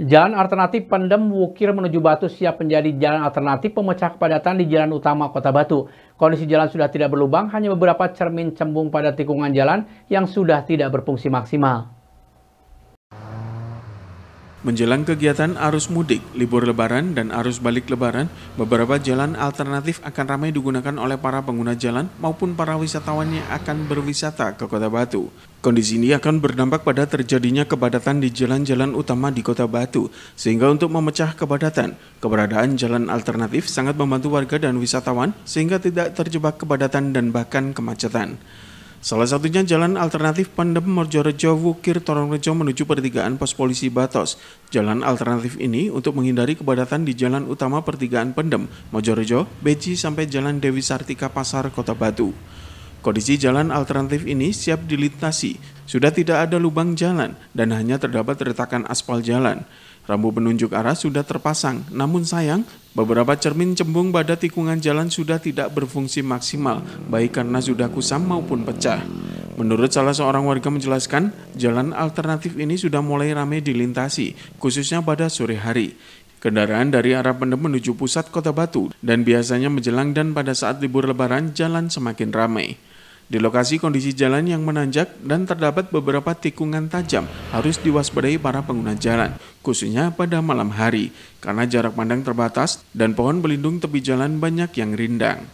Jalan alternatif Pendem Wukir menuju Batu siap menjadi jalan alternatif pemecah kepadatan di jalan utama Kota Batu. Kondisi jalan sudah tidak berlubang, hanya beberapa cermin cembung pada tikungan jalan yang sudah tidak berfungsi maksimal. Menjelang kegiatan arus mudik, libur lebaran, dan arus balik lebaran, beberapa jalan alternatif akan ramai digunakan oleh para pengguna jalan maupun para wisatawan yang akan berwisata ke Kota Batu. Kondisi ini akan berdampak pada terjadinya kepadatan di jalan-jalan utama di Kota Batu, sehingga untuk memecah kepadatan, keberadaan jalan alternatif sangat membantu warga dan wisatawan sehingga tidak terjebak kepadatan dan bahkan kemacetan. Salah satunya jalan alternatif Pandem Morjorejo Wukir Torongrejo menuju pertigaan pos polisi Batos. Jalan alternatif ini untuk menghindari kepadatan di jalan utama pertigaan Pendem Morjorejo, Beji sampai jalan Dewi Sartika Pasar Kota Batu. Kondisi jalan alternatif ini siap dilintasi, sudah tidak ada lubang jalan dan hanya terdapat retakan aspal jalan. Rambu penunjuk arah sudah terpasang, namun sayang beberapa cermin cembung pada tikungan jalan sudah tidak berfungsi maksimal, baik karena sudah kusam maupun pecah. Menurut salah seorang warga menjelaskan, jalan alternatif ini sudah mulai ramai dilintasi, khususnya pada sore hari. Kendaraan dari arah Pendem menuju pusat kota Batu dan biasanya menjelang dan pada saat libur lebaran jalan semakin ramai. Di lokasi kondisi jalan yang menanjak dan terdapat beberapa tikungan tajam harus diwaspadai para pengguna jalan, khususnya pada malam hari, karena jarak pandang terbatas dan pohon pelindung tepi jalan banyak yang rindang.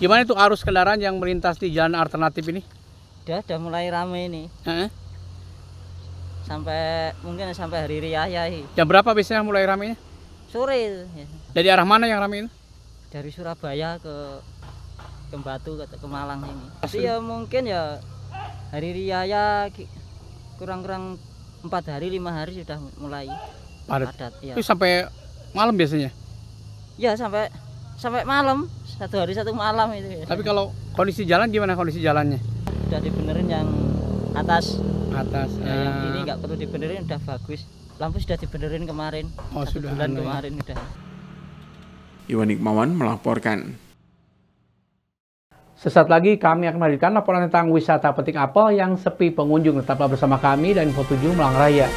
Gimana itu arus kendaraan yang melintas di jalan alternatif ini? Sudah, sudah mulai ramai ini. Uh -huh. Sampai mungkin sampai hari raya ya. Jam berapa biasanya mulai ramainya? Sore. Dari arah mana yang ramai ini? Dari Surabaya ke ke Batu ke Malang ini tapi ya mungkin ya hari raya kurang-kurang empat hari lima hari sudah mulai padat, padat ya. itu sampai malam biasanya ya sampai sampai malam satu hari satu malam itu ya. tapi kalau kondisi jalan gimana kondisi jalannya sudah dibenerin yang atas atas ya, ya. yang ah. ini nggak perlu dibenerin udah bagus lampu sudah dibenerin kemarin oh, satu sudah bulan kemarin sudah. Iwan Ikmawan melaporkan Sesaat lagi kami akan melanjutkan laporan tentang wisata petik apel yang sepi pengunjung. Tetaplah bersama kami dan Info 7 Melang Raya.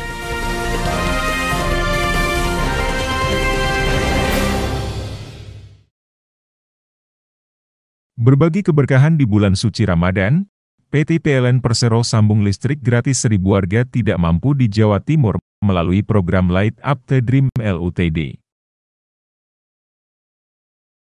Berbagi keberkahan di bulan suci Ramadan, PT PLN Persero sambung listrik gratis seribu warga tidak mampu di Jawa Timur melalui program Light Up the Dream LUTD.